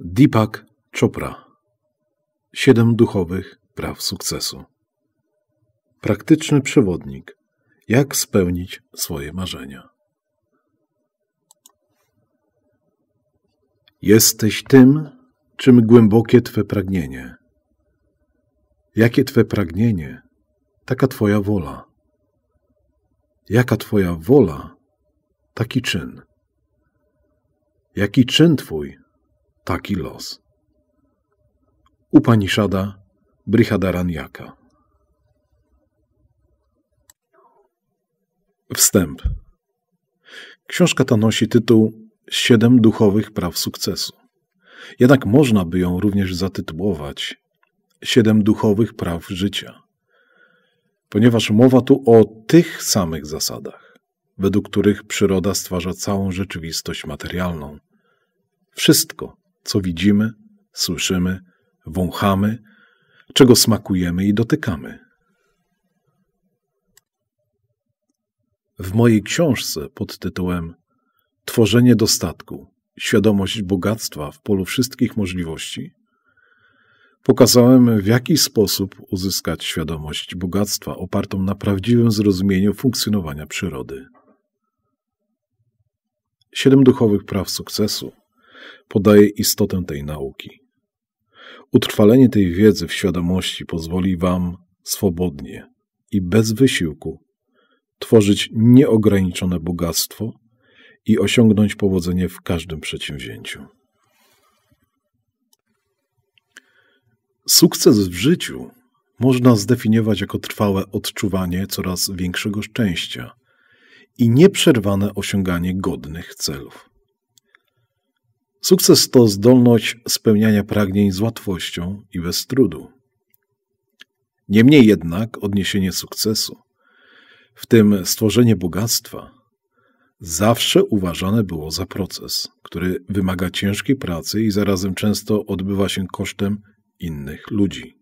Deepak Chopra Siedem duchowych praw sukcesu. Praktyczny przewodnik. Jak spełnić swoje marzenia. Jesteś tym, czym głębokie Twe pragnienie. Jakie Twe pragnienie, taka Twoja wola. Jaka Twoja wola, taki czyn. Jaki czyn Twój, taki los. Upaniszada Brihadaranyaka Wstęp Książka ta nosi tytuł siedem duchowych praw sukcesu. Jednak można by ją również zatytułować Siedem duchowych praw życia, ponieważ mowa tu o tych samych zasadach, według których przyroda stwarza całą rzeczywistość materialną. Wszystko, co widzimy, słyszymy, wąchamy, czego smakujemy i dotykamy. W mojej książce pod tytułem Tworzenie dostatku, świadomość bogactwa w polu wszystkich możliwości. Pokazałem, w jaki sposób uzyskać świadomość bogactwa opartą na prawdziwym zrozumieniu funkcjonowania przyrody. Siedem duchowych praw sukcesu podaje istotę tej nauki. Utrwalenie tej wiedzy w świadomości pozwoli Wam swobodnie i bez wysiłku tworzyć nieograniczone bogactwo i osiągnąć powodzenie w każdym przedsięwzięciu. Sukces w życiu można zdefiniować jako trwałe odczuwanie coraz większego szczęścia i nieprzerwane osiąganie godnych celów. Sukces to zdolność spełniania pragnień z łatwością i bez trudu. Niemniej jednak odniesienie sukcesu, w tym stworzenie bogactwa, zawsze uważane było za proces, który wymaga ciężkiej pracy i zarazem często odbywa się kosztem innych ludzi.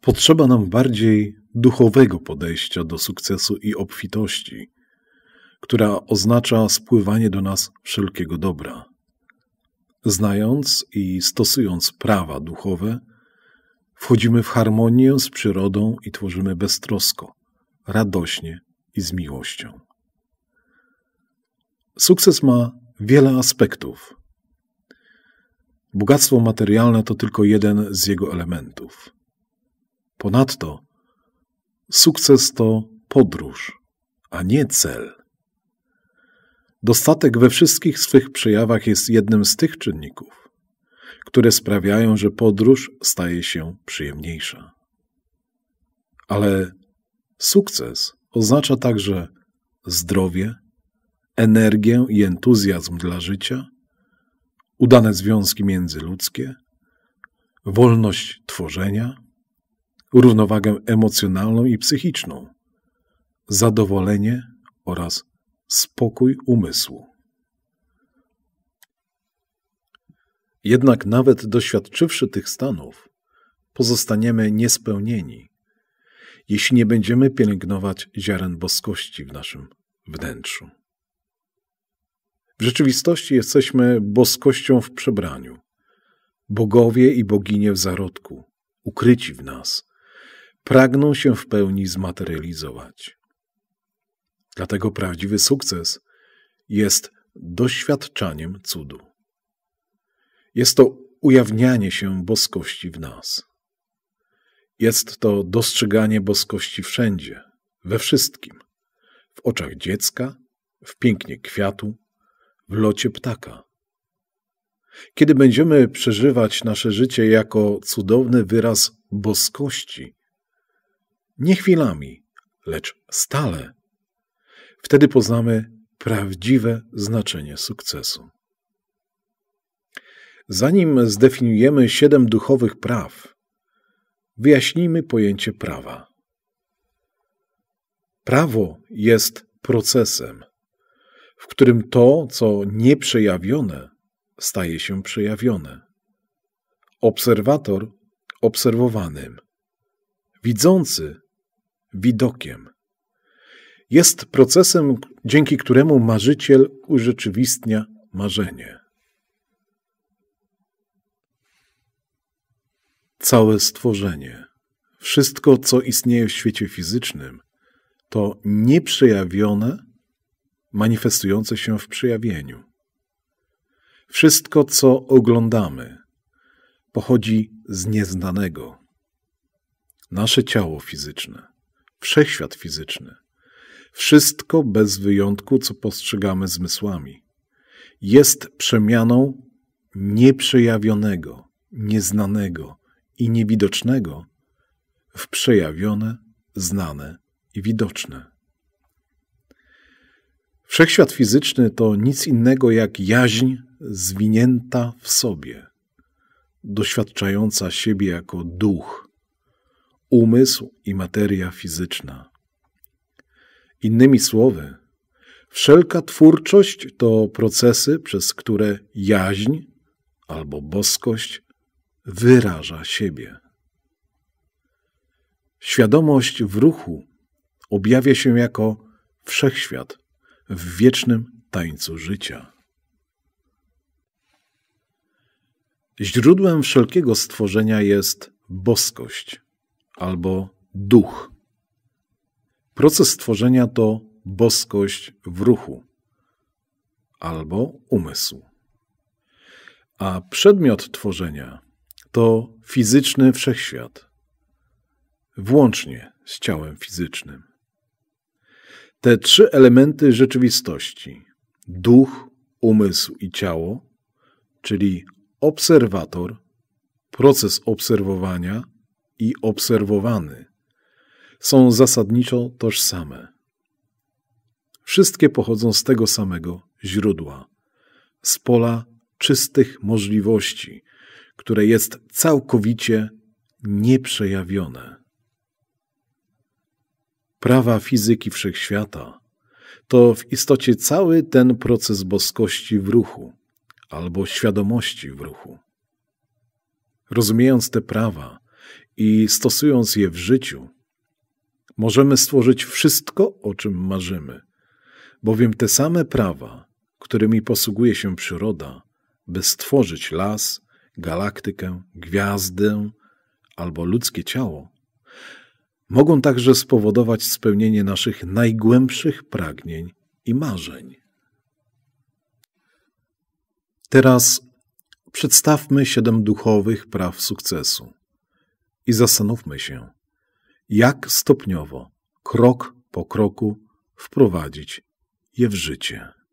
Potrzeba nam bardziej duchowego podejścia do sukcesu i obfitości, która oznacza spływanie do nas wszelkiego dobra. Znając i stosując prawa duchowe, wchodzimy w harmonię z przyrodą i tworzymy beztrosko radośnie i z miłością. Sukces ma wiele aspektów. Bogactwo materialne to tylko jeden z jego elementów. Ponadto, sukces to podróż, a nie cel. Dostatek we wszystkich swych przejawach jest jednym z tych czynników, które sprawiają, że podróż staje się przyjemniejsza. Ale Sukces oznacza także zdrowie, energię i entuzjazm dla życia, udane związki międzyludzkie, wolność tworzenia, równowagę emocjonalną i psychiczną, zadowolenie oraz spokój umysłu. Jednak nawet doświadczywszy tych stanów, pozostaniemy niespełnieni jeśli nie będziemy pielęgnować ziaren boskości w naszym wnętrzu. W rzeczywistości jesteśmy boskością w przebraniu. Bogowie i boginie w zarodku, ukryci w nas, pragną się w pełni zmaterializować. Dlatego prawdziwy sukces jest doświadczaniem cudu. Jest to ujawnianie się boskości w nas. Jest to dostrzeganie boskości wszędzie, we wszystkim: w oczach dziecka, w pięknie kwiatu, w locie ptaka. Kiedy będziemy przeżywać nasze życie jako cudowny wyraz boskości, nie chwilami, lecz stale, wtedy poznamy prawdziwe znaczenie sukcesu. Zanim zdefiniujemy siedem duchowych praw, Wyjaśnijmy pojęcie prawa. Prawo jest procesem, w którym to, co nieprzejawione, staje się przejawione. Obserwator obserwowanym, widzący widokiem. Jest procesem, dzięki któremu marzyciel urzeczywistnia marzenie. Całe stworzenie, wszystko co istnieje w świecie fizycznym, to nieprzejawione, manifestujące się w przejawieniu. Wszystko co oglądamy pochodzi z nieznanego. Nasze ciało fizyczne, wszechświat fizyczny, wszystko bez wyjątku, co postrzegamy zmysłami, jest przemianą nieprzejawionego, nieznanego, i niewidocznego w przejawione, znane i widoczne. Wszechświat fizyczny to nic innego jak jaźń zwinięta w sobie, doświadczająca siebie jako duch, umysł i materia fizyczna. Innymi słowy, wszelka twórczość to procesy, przez które jaźń albo boskość wyraża siebie. Świadomość w ruchu objawia się jako wszechświat w wiecznym tańcu życia. Źródłem wszelkiego stworzenia jest boskość albo duch. Proces stworzenia to boskość w ruchu albo umysł. A przedmiot tworzenia to fizyczny wszechświat, włącznie z ciałem fizycznym. Te trzy elementy rzeczywistości duch, umysł i ciało, czyli obserwator, proces obserwowania i obserwowany, są zasadniczo tożsame. Wszystkie pochodzą z tego samego źródła, z pola czystych możliwości które jest całkowicie nieprzejawione. Prawa fizyki wszechświata to w istocie cały ten proces boskości w ruchu albo świadomości w ruchu. Rozumiejąc te prawa i stosując je w życiu, możemy stworzyć wszystko, o czym marzymy, bowiem te same prawa, którymi posługuje się przyroda, by stworzyć las, galaktykę, gwiazdę albo ludzkie ciało, mogą także spowodować spełnienie naszych najgłębszych pragnień i marzeń. Teraz przedstawmy siedem duchowych praw sukcesu i zastanówmy się, jak stopniowo, krok po kroku wprowadzić je w życie.